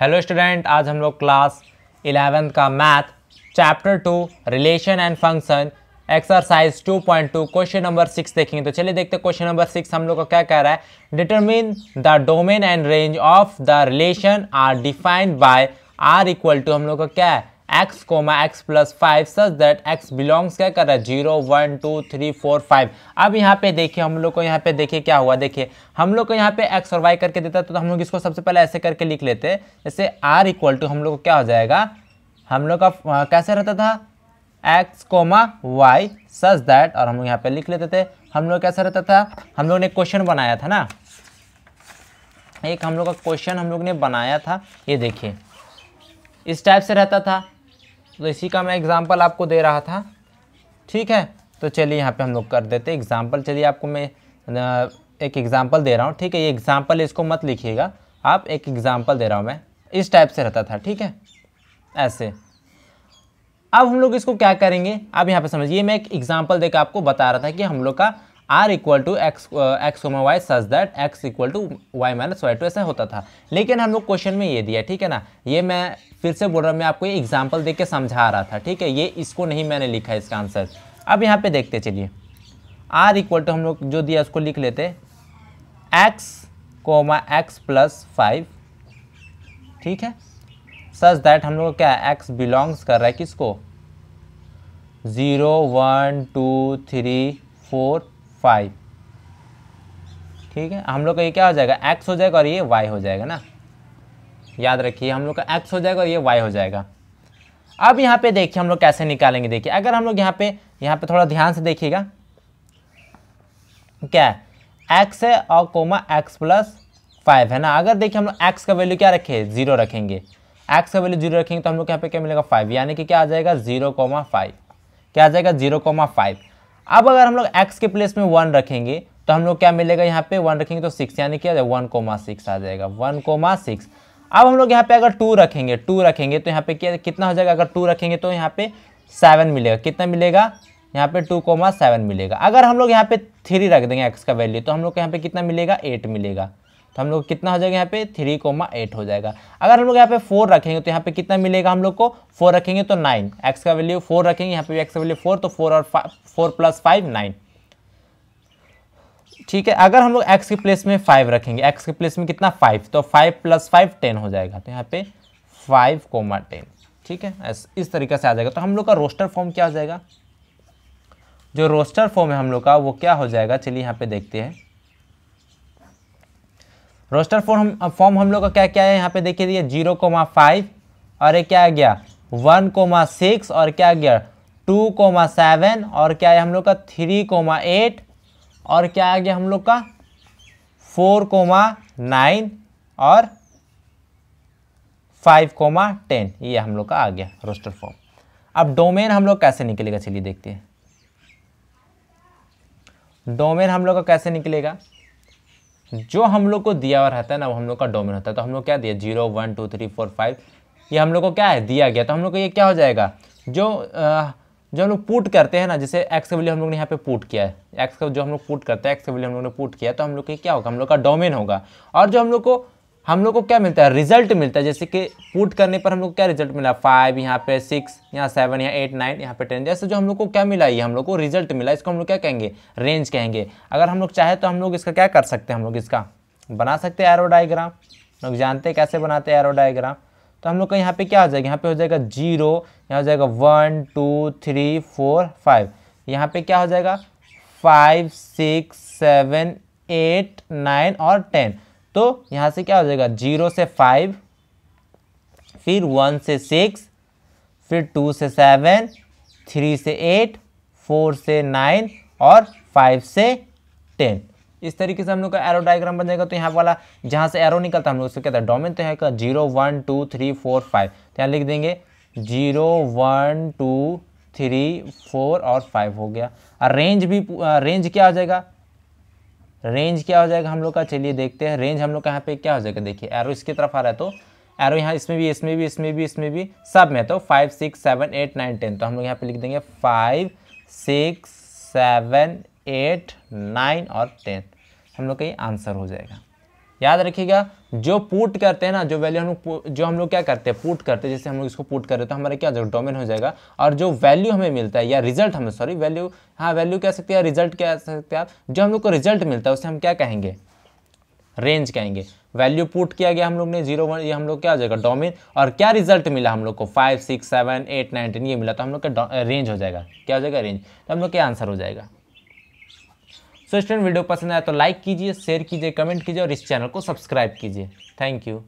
hello student आज हम लोग क्लास इलेवेंथ का math chapter two relation and function exercise 2.2 question number six देखेंगे तो चलिए देखते हैं क्वेश्चन नंबर सिक्स हम लोग का क्या कह रहा है determine the domain and range of the relation R defined by R equal to हम लोग का क्या है x comma x plus five such that x belongs क्या कर रहा है zero one two three four five अब यहाँ पे देखिए हम लोग को यहाँ पे देखिए क्या हुआ देखिए हम लोग को यहाँ पे एक्स और वाई करके देता तो हम लोग इसको सबसे पहले ऐसे करके लिख लेते जैसे आर इक्वल टू हम लोग को क्या हो जाएगा हम लोग का कैसे रहता था x comma y such that और हम लोग यहाँ पे लिख लेते थे हम लोग कैसा रहता था हम लोग ने क्वेश्चन बनाया था ना एक हम लोग का क्वेश्चन हम लोग ने बनाया था ये देखिए इस टाइप से रहता था तो इसी का मैं एग्ज़ाम्पल आपको दे रहा था ठीक है तो चलिए यहाँ पे हम लोग कर देते एग्ज़ाम्पल चलिए आपको मैं एक एग्ज़ाम्पल दे रहा हूँ ठीक है ये एग्ज़ाम्पल इसको मत लिखिएगा आप एक एग्ज़ाम्पल दे रहा हूँ मैं इस टाइप से रहता था ठीक है ऐसे अब हम लोग इसको क्या करेंगे अब यहाँ पे समझिए मैं एक एग्ज़ाम्पल देकर आपको बता रहा था कि हम लोग का R equal to x x comma y such that x equal to y minus y two ऐसा होता था लेकिन हम लोग क्वेश्चन में ये दिया ठीक है ना ये मैं फिर से बोल रहा हूँ मैं आपको ये एग्जाम्पल दे के समझा रहा था ठीक है ये इसको नहीं मैंने लिखा है इसका आंसर अब यहाँ पे देखते चलिए आर इक्वल टू हम लोग जो दिया उसको लिख लेते x comma x plus five ठीक है सच दैट हम लोग क्या एक्स बिलोंग्स कर रहा है किसको zero one two three four five ठीक है हम लोग का ये क्या हो जाएगा एक्स हो जाएगा और ये वाई हो जाएगा ना याद रखिए हम लोग का एक्स हो जाएगा और ये वाई हो जाएगा अब यहाँ पे देखिए हम लोग कैसे निकालेंगे देखिए अगर हम लोग यहाँ पे यहाँ पे थोड़ा ध्यान से देखिएगा क्या है एक्स है और कोमा एक्स प्लस फाइव है ना अगर देखिए हम लोग एक्स का वैल्यू क्या रखे जीरो रखेंगे एक्स का वैल्यू जीरो रखेंगे तो हम लोग यहाँ पे क्या मिलेगा फाइव यानी कि क्या आ जाएगा जीरो कोमा फाइव क्या आ जाएगा जीरो कोमा फाइव अब अगर हम लोग एक्स के प्लेस में वन रखेंगे तो हम लोग क्या मिलेगा यहाँ पे वन रखेंगे तो सिक्स यानी क्या वन कोमा सिक्स आ जाएगा वन कोमा सिक्स अब हम लोग यहाँ पे अगर टू रखेंगे टू रखेंगे तो यहाँ पे क्या कितना हो जाएगा अगर टू रखेंगे तो यहाँ पे सेवन मिलेगा कितना मिलेगा यहाँ पे टू कोमा सेवन मिलेगा अगर हम लोग यहाँ पे थ्री रख देंगे एक्स का वैल्यू तो हम लोग को यहाँ पे कितना मिलेगा एट मिलेगा तो हम लोग कितना हो जाएगा यहाँ पे थ्री कोमा एट हो जाएगा अगर हम लोग यहाँ पे फोर रखेंगे तो यहाँ पे कितना मिलेगा हम लोग को फोर रखेंगे तो नाइन एक्स का वैल्यू फोर रखेंगे यहाँ पे भी एक्स का वैल्यू फोर तो फोर और फोर प्लस फाइव नाइन ठीक है अगर हम लोग एक्स के प्लेस में फाइव रखेंगे एक्स के प्लेस में कितना फाइव तो फाइव प्लस फाइव टेन हो जाएगा तो यहाँ पे फाइव कोमा टेन ठीक है इस तरीके से आ जाएगा तो हम लोग का रोस्टर फॉर्म क्या हो जाएगा जो रोस्टर फॉर्म है हम लोग का वो क्या हो जाएगा चलिए यहाँ पे देखते हैं रोस्टर फॉर्म फॉर्म हम लोग का क्या क्या है यहाँ पे देखिए ये जीरो कोमा फाइव और ये क्या आ गया वन कोमा सिक्स और क्या आ गया टू कोमा सेवन और क्या है हम लोग का थ्री कोमा एट और क्या आ गया हम लोग का फोर कोमा नाइन और फाइव कोमा टेन ये हम लोग का आ गया रोस्टर फॉर्म अब डोमेन हम लोग कैसे निकलेगा चलिए देखते हैं डोमेन हम लोग का कैसे निकलेगा जो हम लोग को दिया हुआ रहता है ना वो हम लोग का डोमेन होता है तो हम लोग क्या दिया zero one two three four five ये हम लोग को क्या है दिया गया तो हम लोग को ये क्या हो जाएगा जो आ, जो हम लोग पुट करते हैं ना जैसे एक्स के वैल्यू हम लोग ने यहाँ पे पुट किया है एक्स का जो हम लोग पुट करते हैं एक्स के वैल्यू हम लोग ने पुट किया तो हम लोग के क्या होगा हम लोग का डोमेन होगा और जो हम लोग को हम लोग को क्या मिलता है रिजल्ट मिलता है जैसे कि पुट करने पर हम लोग को क्या रिजल्ट मिला फाइव यहाँ पे सिक्स यहाँ सेवन यहाँ एट नाइन यहाँ पे टेन जैसे जो हम लोग को क्या मिला ये हम लोग को रिजल्ट मिला इसको हम लोग क्या कहेंगे रेंज कहेंगे अगर हम लोग चाहे तो हम लोग इसका क्या कर सकते हैं हम लोग इसका बना सकते हैं एरो डाइग्राम लोग जानते हैं कैसे बनाते हैं एरो डाइग्राम तो हम लोग का यहाँ पे क्या हो जाएगा यहाँ पे हो जाएगा जीरो यहाँ हो जाएगा one two three four five यहाँ पे क्या हो जाएगा five six seven eight nine और टेन तो यहाँ से क्या हो जाएगा जीरो से फाइव फिर वन से सिक्स फिर टू से सेवन थ्री से एट फोर से नाइन और फाइव से टेन इस तरीके से हम लोग का एरो डायग्राम बन जाएगा तो यहाँ वाला जहाँ से एरो निकलता है हम लोग उसको कहता है डोमेन तो है का zero one two three four five तो यहाँ लिख देंगे zero one two three four और फाइव हो गया और रेंज भी रेंज क्या हो जाएगा रेंज क्या हो जाएगा हम लोग का चलिए देखते हैं रेंज हम लोग का यहाँ पे क्या हो जाएगा देखिए एरो इसकी तरफ आ रहा है तो एरो यहाँ इसमें भी इसमें भी इसमें भी इसमें भी सब में तो five six seven eight nine ten तो हम लोग यहाँ पे लिख देंगे five six seven eight nine और टेन हम लोग का ये आंसर हो जाएगा याद रखिएगा जो पुट करते हैं ना जो वैल्यू हम लोग जो हम लोग क्या करते हैं पुट करते हैं जैसे हम लोग इसको पुट कर रहे तो हमारा क्या हो जाएगा डोमेन हो जाएगा और जो वैल्यू हमें मिलता है या रिजल्ट हमें सॉरी वैल्यू हाँ वैल्यू कह सकते हैं रिजल्ट कह सकते हैं आप जो हम लोग को रिजल्ट मिलता है उसे हम क्या कहेंगे रेंज कहेंगे वैल्यू पुट किया गया हम लोग ने जीरो वन ये हम लोग क्या हो जाएगा डोमेन और क्या रिजल्ट मिला हम लोग को five six seven eight nineteen ये मिला तो हम लोग का रेंज हो जाएगा क्या हो जाएगा रेंज तो हम लोग क्या आंसर हो जाएगा सो स्टूडेंट वीडियो पसंद आया तो लाइक कीजिए शेयर कीजिए कमेंट कीजिए और इस चैनल को सब्सक्राइब कीजिए थैंक यू